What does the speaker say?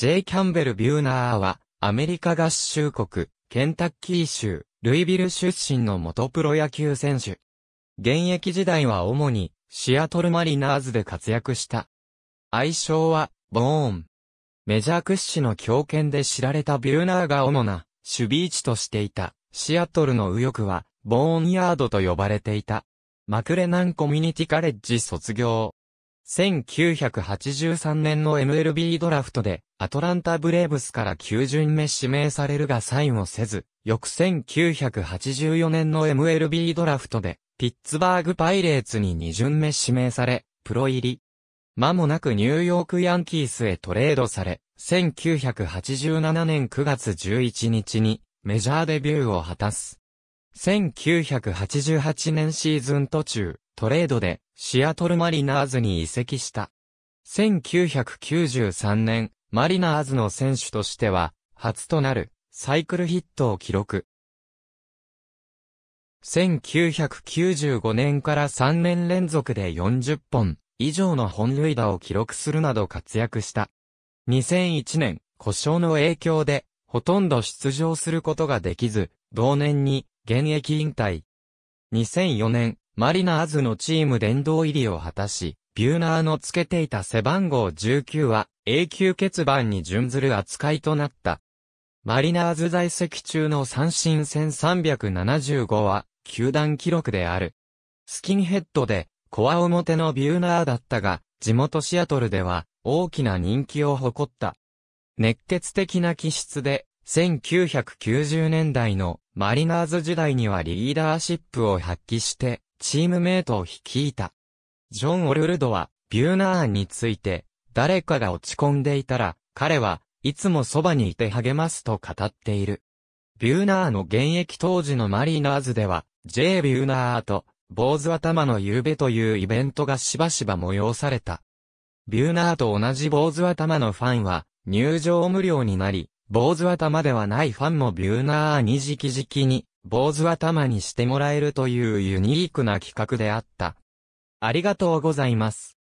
ジェイ・キャンベル・ビューナーは、アメリカ合衆国、ケンタッキー州、ルイビル出身の元プロ野球選手。現役時代は主に、シアトルマリナーズで活躍した。愛称は、ボーン。メジャー屈指の強肩で知られたビューナーが主な、守備位置としていた、シアトルの右翼は、ボーンヤードと呼ばれていた。マクレナンコミュニティカレッジ卒業。1983年の MLB ドラフトで、アトランタブレーブスから9巡目指名されるがサインをせず、翌1984年の MLB ドラフトで、ピッツバーグパイレーツに2巡目指名され、プロ入り。間もなくニューヨークヤンキースへトレードされ、1987年9月11日にメジャーデビューを果たす。1988年シーズン途中、トレードでシアトルマリナーズに移籍した。1993年、マリナーズの選手としては、初となるサイクルヒットを記録。1995年から3年連続で40本以上の本塁打を記録するなど活躍した。2001年、故障の影響で、ほとんど出場することができず、同年に現役引退。2004年、マリナーズのチーム殿堂入りを果たし、ビューナーのつけていた背番号19は永久欠番に準ずる扱いとなった。マリナーズ在籍中の三振戦375は、球団記録である。スキンヘッドで、コア表のビューナーだったが、地元シアトルでは、大きな人気を誇った。熱血的な気質で、1990年代のマリナーズ時代にはリーダーシップを発揮して、チームメイトを率いた。ジョン・オルルドは、ビューナーンについて、誰かが落ち込んでいたら、彼はいつもそばにいて励ますと語っている。ビューナーの現役当時のマリーナーズでは、J ビューナーと、坊主頭の夕べというイベントがしばしば催された。ビューナーと同じ坊主頭のファンは、入場無料になり、坊主頭ではないファンもビューナーに直々に、坊主頭にしてもらえるというユニークな企画であった。ありがとうございます。